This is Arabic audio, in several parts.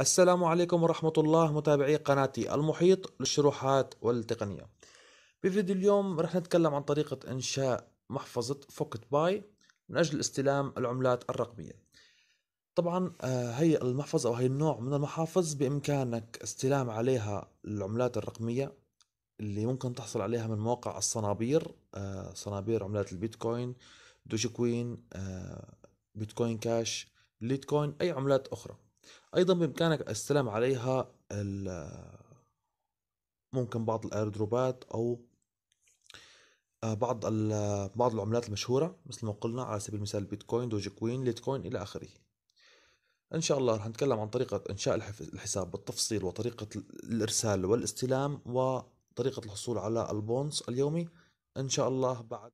السلام عليكم ورحمة الله متابعي قناتي المحيط للشروحات والتقنية بفيديو اليوم رح نتكلم عن طريقة إنشاء محفظة فوكت باي من أجل استلام العملات الرقمية طبعا آه، هي المحفظة أو هي النوع من المحافظ بإمكانك استلام عليها العملات الرقمية اللي ممكن تحصل عليها من مواقع الصنابير آه، صنابير عملات البيتكوين دوجي كوين آه، بيتكوين كاش ليتكوين أي عملات أخرى ايضا بامكانك السلام عليها ممكن بعض الايردروبات او آه، بعض بعض العملات المشهوره مثل ما قلنا على سبيل المثال بيتكوين دوج كوين ليتكوين الى اخره ان شاء الله رح نتكلم عن طريقه انشاء الحساب بالتفصيل وطريقه الارسال والاستلام وطريقه الحصول على البونص اليومي ان شاء الله بعد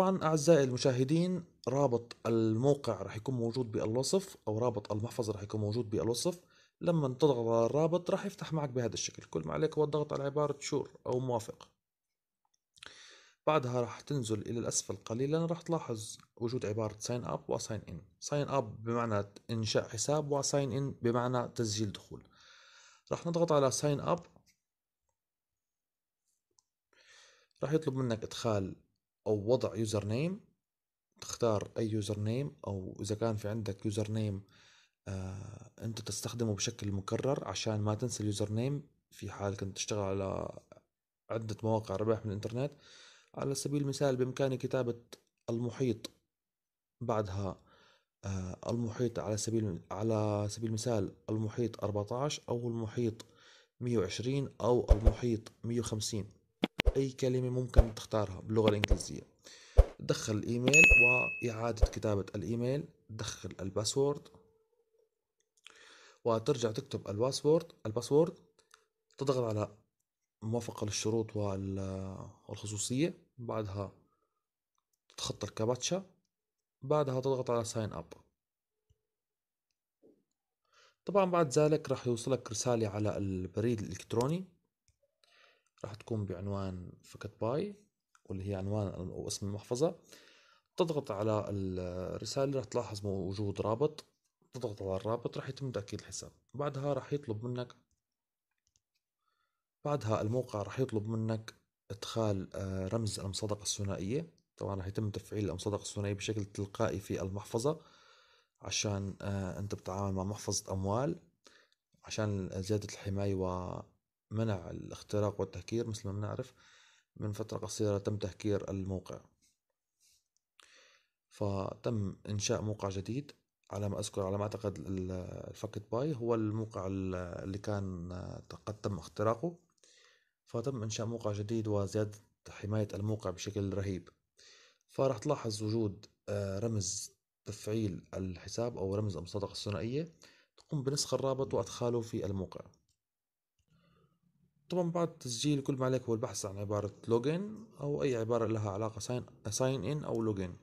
طبعا اعزائي المشاهدين رابط الموقع راح يكون موجود بالوصف او رابط المحفظه راح يكون موجود بالوصف لما تضغط على الرابط راح يفتح معك بهذا الشكل كل ما عليك هو الضغط على عباره شور او موافق بعدها راح تنزل الى الاسفل قليلا راح تلاحظ وجود عباره ساين اب وساين ان ساين اب بمعنى انشاء حساب وساين ان بمعنى تسجيل دخول راح نضغط على ساين اب راح يطلب منك ادخال او وضع يوزر نيم تختار اي يوزر نيم او اذا كان في عندك يوزر نيم آه انت تستخدمه بشكل مكرر عشان ما تنسى اليوزر نيم في حال كنت تشتغل على عدة مواقع ربح من الانترنت على سبيل المثال بامكاني كتابة المحيط بعدها آه المحيط على سبيل على سبيل المثال المحيط 14 او المحيط 120 او المحيط 150 أي كلمة ممكن تختارها باللغة الإنجليزية دخل الإيميل وإعادة كتابة الإيميل دخل الباسورد وترجع تكتب الباسورد الباسورد تضغط على موافقة للشروط والخصوصية بعدها تتخطى الكابتشا بعدها تضغط على ساين اب طبعا بعد ذلك راح يوصلك رسالة على البريد الإلكتروني راح تكون بعنوان فكت باي واللي هي عنوان أو اسم المحفظة تضغط على الرسالة راح تلاحظ وجود رابط تضغط على الرابط راح يتم تأكيد الحساب بعدها راح يطلب منك بعدها الموقع راح يطلب منك ادخال آه، رمز المصادقة الثنائية طبعا راح يتم تفعيل المصادقة الثنائية بشكل تلقائي في المحفظة عشان آه، انت بتتعامل مع محفظة اموال عشان زيادة الحماية منع الاختراق والتهكير مثل ما بنعرف من فترة قصيرة تم تهكير الموقع فتم إنشاء موقع جديد على ما أذكر على ما أعتقد الفكت باي هو الموقع اللي كان قد تم اختراقه فتم إنشاء موقع جديد وزيادة حماية الموقع بشكل رهيب فراح تلاحظ وجود آه، رمز تفعيل الحساب أو رمز المصادقة الثنائية تقوم بنسخ الرابط وأدخاله في الموقع طبعا بعد التسجيل كل ما عليك هو البحث عن عبارة لوجن أو أي عبارة لها علاقة ساين إن أو لوجن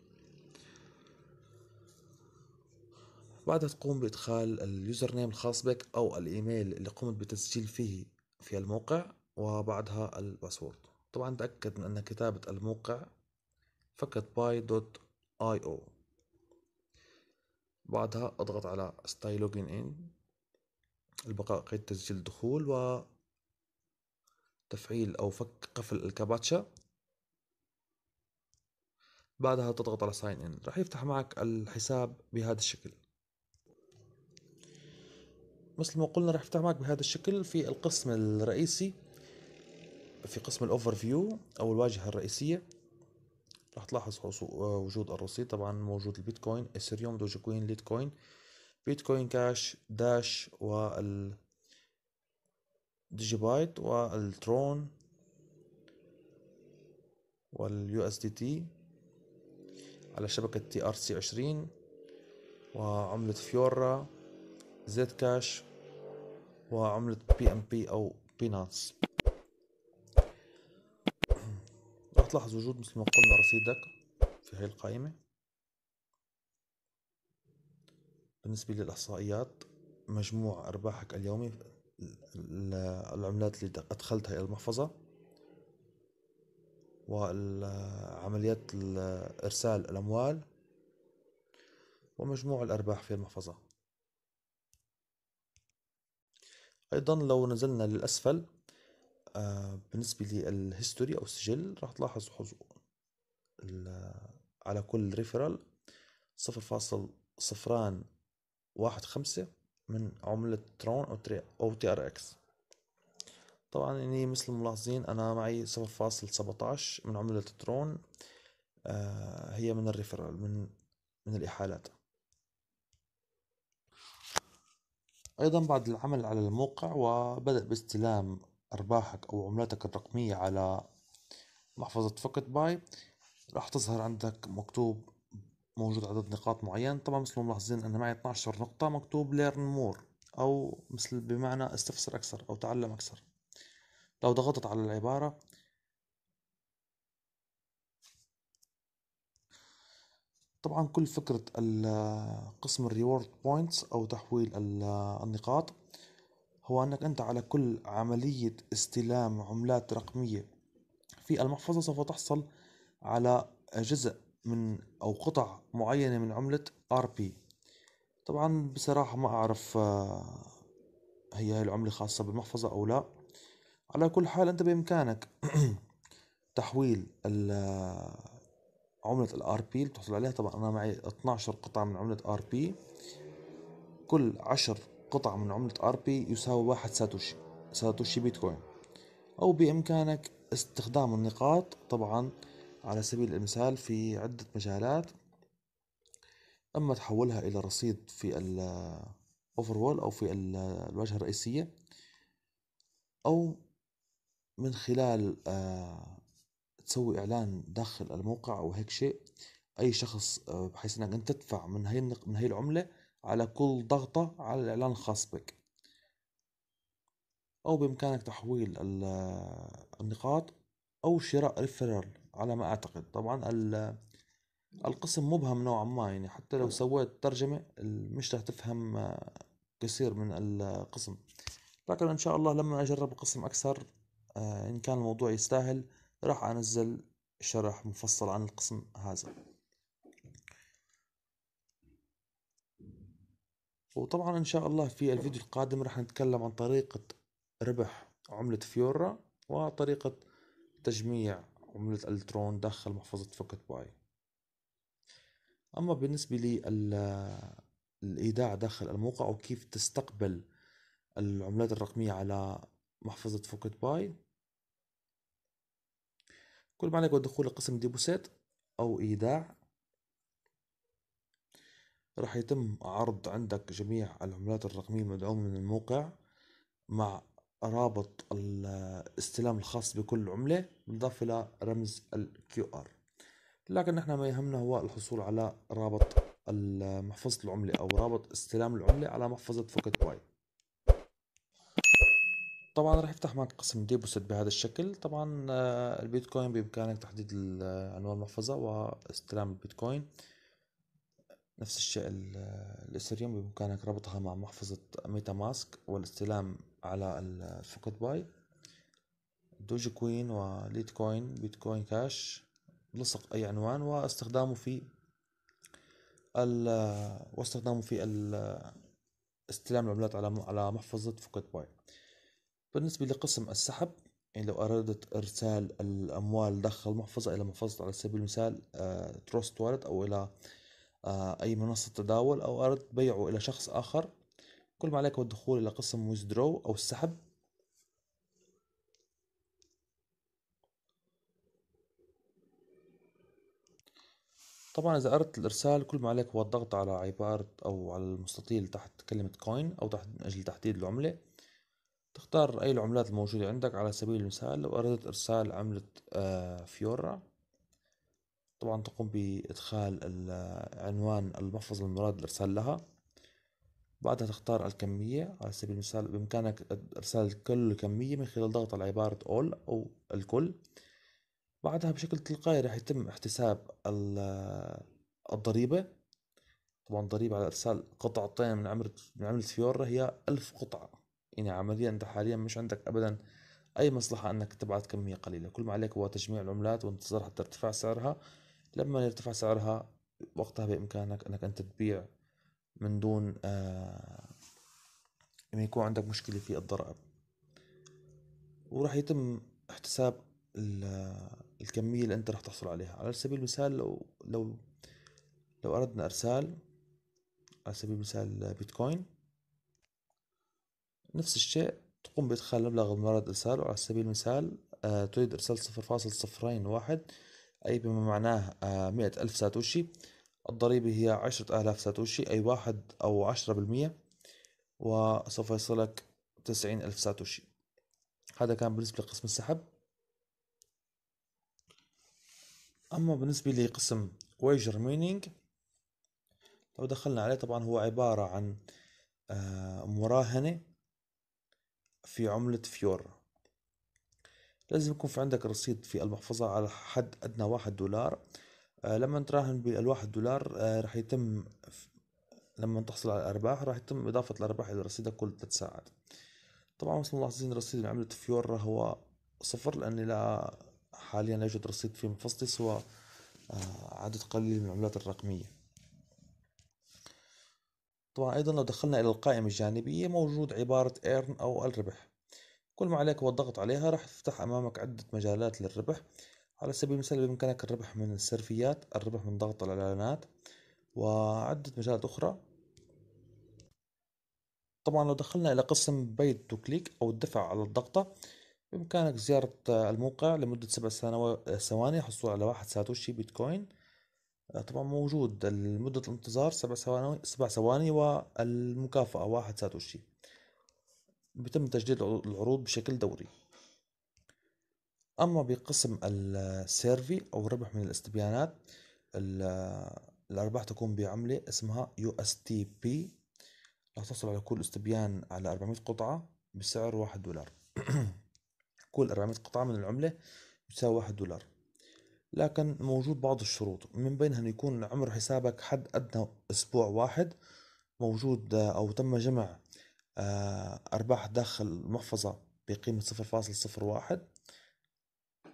بعدها تقوم بإدخال اليوزر نيم الخاص بك أو الإيميل اللي قمت بتسجيل فيه في الموقع وبعدها الباسورد طبعا تأكد من أن كتابة الموقع فقط باي دوت اي او بعدها اضغط على ستاي لوجن ان البقاء قيد تسجيل الدخول و تفعيل أو فك قفل الكاباتشا بعدها تضغط على ساين ان راح يفتح معك الحساب بهذا الشكل مثل ما قلنا راح يفتح معك بهذا الشكل في القسم الرئيسي في قسم الاوفر فيو او الواجهه الرئيسيه راح تلاحظ وجود الرصيد طبعا موجود البيتكوين اثيريوم دوجكوين ليتكوين بيتكوين كاش داش وال ديجيبايت والترون واليو اس دي تي على شبكة تي ار سي عشرين وعملة فيورا زد كاش وعملة بي ام بي او بينانس راح تلاحظ وجود مثل ما قلنا رصيدك في هاي القائمة بالنسبة للإحصائيات مجموع أرباحك اليومي العملات اللي أدخلتها إلى المحفظة وعمليات إرسال الأموال ومجموع الأرباح في المحفظة أيضا لو نزلنا للأسفل آه، بالنسبة للهيستوري أو السجل راح تلاحظ على كل ريفرال صفر فاصل صفران واحد خمسة من عملة ترون أو, تري أو تي ار اكس طبعا إني مثل الملاحظين أنا معي صفر فاصل سبعتاش من عملة ترون آه هي من الريفرال من من الإحالات أيضا بعد العمل على الموقع وبدأ باستلام أرباحك أو عملاتك الرقمية على محفظة فقط باي راح تظهر عندك مكتوب موجود عدد نقاط معين طبعا مثل ما ملاحظين أنا معي 12 نقطة مكتوب ليرن مور أو مثل بمعنى استفسر أكثر أو تعلم أكثر لو ضغطت على العبارة طبعا كل فكرة قسم الريورد بوينتس أو تحويل النقاط هو أنك أنت على كل عملية استلام عملات رقمية في المحفظة سوف تحصل على جزء من او قطع معينة من عملة RP طبعا بصراحة ما اعرف آه، هي هاي العملة خاصة بالمحفظة او لا على كل حال انت بامكانك تحويل آه، عملة الار بي اللي بتحصل عليها طبعا انا معي 12 قطعة من عملة ار بي كل 10 قطعة من عملة ار بي يساوي واحد ساتوشي ساتوشي بيتكوين او بامكانك استخدام النقاط طبعا على سبيل المثال في عدة مجالات أما تحولها إلى رصيد في الأوفرول أو في الواجهة الرئيسية أو من خلال آه، تسوي إعلان داخل الموقع أو هيك شيء أي شخص آه، بحيث أنك أنت تدفع من هي من هي العملة على كل ضغطة على الإعلان الخاص بك أو بإمكانك تحويل آه، النقاط أو شراء ريفرال على ما اعتقد طبعا القسم مبهم نوعا ما يعني حتى لو سويت ترجمة مش رح تفهم كثير من القسم لكن ان شاء الله لما اجرب القسم اكثر آه، ان كان الموضوع يستاهل راح انزل شرح مفصل عن القسم هذا وطبعا ان شاء الله في الفيديو القادم راح نتكلم عن طريقة ربح عملة فيورا وطريقة تجميع عملة الترون داخل محفظة فوكت باي اما بالنسبة لي الايداع داخل الموقع وكيف تستقبل العملات الرقمية على محفظة فوكت باي كل ما عليك هو الدخول لقسم ديبوسيت او ايداع راح يتم عرض عندك جميع العملات الرقمية المدعومة من الموقع مع رابط الاستلام الخاص بكل عملة بالإضافة إلى رمز ال QR لكن نحن ما يهمنا هو الحصول على رابط محفظة العملة أو رابط استلام العملة على محفظة فوكت واي طبعا راح يفتح معك قسم ديبوزيت بهذا الشكل طبعا آه، البيتكوين بإمكانك تحديد عنوان آه، المحفظة واستلام البيتكوين نفس الشيء الإثريوم بإمكانك ربطها مع محفظة ميتا ماسك والاستلام على الفوكت باي دوج كوين وليت كوين بيتكوين كاش لصق أي عنوان واستخدامه في ال واستخدامه في استلام العملات على على محفظة فوكت باي بالنسبة لقسم السحب يعني لو أردت إرسال الأموال داخل المحفظة إلى محفظة على سبيل المثال آه، تروست والت أو إلى آه، أي منصة تداول أو أردت بيعه إلى شخص آخر كل ما عليك هو الدخول إلى قسم ويزدرو أو السحب طبعا إذا أردت الإرسال كل ما عليك هو الضغط على عبارة أو على المستطيل تحت كلمة كوين أو تحت من أجل تحديد العملة تختار أي العملات الموجودة عندك على سبيل المثال لو أردت إرسال عملة آه، فيورا طبعا تقوم بإدخال عنوان المحفظة المراد الإرسال لها بعدها تختار الكمية على سبيل المثال بإمكانك إرسال كل الكمية من خلال ضغط على عبارة all أو الكل بعدها بشكل تلقائي راح يتم احتساب الضريبة طبعا ضريبة على إرسال قطعتين من عملة من عملة فيورا هي ألف قطعة يعني عمليا أنت حاليا مش عندك أبدا أي مصلحة أنك تبعت كمية قليلة كل ما عليك هو تجميع العملات وانتظار حتى ارتفاع سعرها لما يرتفع سعرها وقتها بإمكانك أنك أنت تبيع من دون ما آه، يكون عندك مشكلة في الضرائب وراح يتم احتساب آه، الكمية اللي أنت راح تحصل عليها على سبيل المثال لو لو لو أردنا إرسال على سبيل المثال آه، بيتكوين نفس الشيء تقوم بإدخال مبلغ بمراد إرساله على سبيل المثال تريد إرسال صفر فاصل صفرين واحد أي بما معناه آه، مئة ألف ساتوشي الضريبة هي عشرة آلاف ساتوشي أي واحد أو عشرة بالمية وسوف يصلك تسعين ألف ساتوشي هذا كان بالنسبة لقسم السحب أما بالنسبة لقسم ويجر مينينج لو دخلنا عليه طبعا هو عبارة عن آه، مراهنة في عملة فيور لازم يكون في عندك رصيد في المحفظة على حد أدنى واحد دولار آه، لما تراهن بالواحد دولار آه، راح يتم لما تحصل على الأرباح راح يتم إضافة الأرباح إلى رصيدك كل ثلاث ساعات طبعا مثل ما ملاحظين رصيد اللي عملت فيورا هو صفر لأني لا حاليا لا يوجد رصيد في محفظتي سوى آه، عدد قليل من العملات الرقمية طبعا أيضا لو دخلنا إلى القائمة الجانبية موجود عبارة إيرن أو الربح كل ما عليك هو الضغط عليها راح تفتح أمامك عدة مجالات للربح على سبيل المثال بإمكانك الربح من السيرفيات الربح من ضغط الإعلانات وعدة مجالات أخرى طبعا لو دخلنا إلى قسم باي تو كليك أو الدفع على الضغطة بإمكانك زيارة الموقع لمدة سبع ثواني حصول على واحد ساتوشي بيتكوين طبعا موجود مدة الانتظار سبع ثواني سبع ثواني والمكافأة واحد ساتوشي بيتم تجديد العروض بشكل دوري أما بقسم السيرفي أو الربح من الاستبيانات الأرباح تكون بعملة اسمها يو اس تي بي راح تصل على كل استبيان على 400 قطعة بسعر واحد دولار كل 400 قطعة من العملة بتساوي واحد دولار لكن موجود بعض الشروط من بينها أن يكون عمر حسابك حد أدنى أسبوع واحد موجود آه، أو تم جمع آه، أرباح داخل المحفظة بقيمة 0.01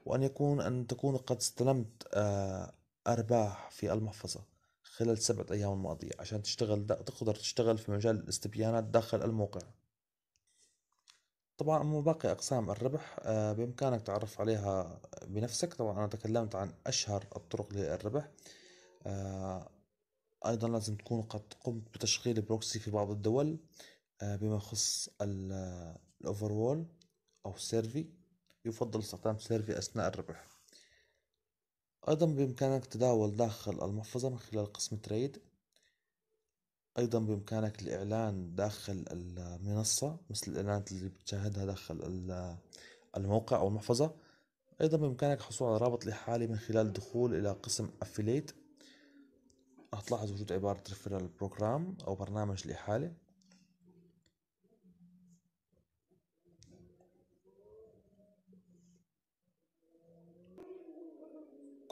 وأن يكون أن تكون قد استلمت آه، أرباح في المحفظة خلال سبعة أيام الماضية عشان تشتغل تقدر تشتغل في مجال الاستبيانات داخل الموقع طبعا أما باقي أقسام الربح آه، بإمكانك تعرف عليها بنفسك طبعا أنا تكلمت عن أشهر الطرق للربح أيضا لازم تكون قد قمت بتشغيل بروكسي في بعض الدول آه، بما يخص الأوفرول آه، أو السيرفي يفضل استخدام سيرفي أثناء الربح أيضا بإمكانك تداول داخل المحفظة من خلال قسم تريد أيضا بإمكانك الإعلان داخل المنصة مثل الإعلانات اللي بتشاهدها داخل آه، الموقع أو المحفظة أيضا بإمكانك الحصول على رابط لحالي من خلال الدخول إلى قسم افيليت هتلاحظ وجود عبارة ريفيرال بروجرام أو برنامج لحالي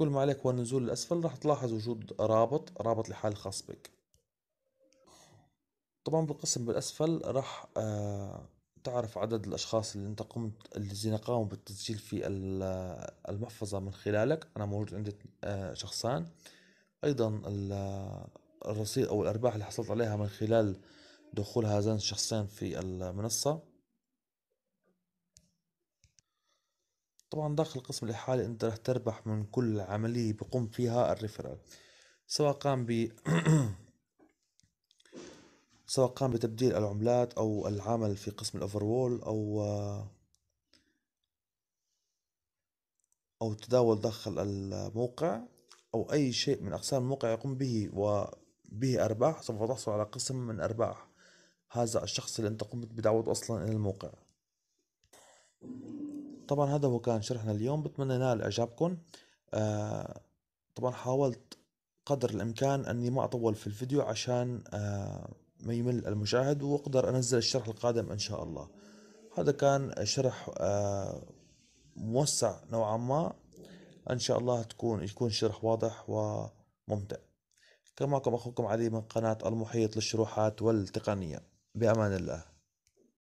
كل ما عليك هو النزول للأسفل راح تلاحظ وجود رابط رابط لحال خاص بك طبعا بالقسم بالأسفل راح آه، تعرف عدد الأشخاص اللي أنت قمت الذين قاموا بالتسجيل في آه، المحفظة من خلالك أنا موجود عندي آه، شخصان أيضا الرصيد أو الأرباح اللي حصلت عليها من خلال دخول هذان الشخصين في المنصة طبعا داخل القسم الإحالي أنت راح تربح من كل عملية بقوم فيها الريفرال سواء قام ب سواء قام بتبديل العملات أو العمل في قسم الأوفرول أو أو التداول داخل الموقع أو أي شيء من أقسام الموقع يقوم به وبه أرباح سوف تحصل على قسم من أرباح هذا الشخص اللي أنت قمت بدعوته أصلا إلى الموقع طبعا هذا هو كان شرحنا اليوم بتمنى ينال اعجابكم آه طبعا حاولت قدر الامكان اني ما اطول في الفيديو عشان آه ما يمل المشاهد واقدر انزل الشرح القادم ان شاء الله هذا كان شرح آه موسع نوعا ما ان شاء الله تكون يكون شرح واضح وممتع كان معكم اخوكم علي من قناه المحيط للشروحات والتقنيه بامان الله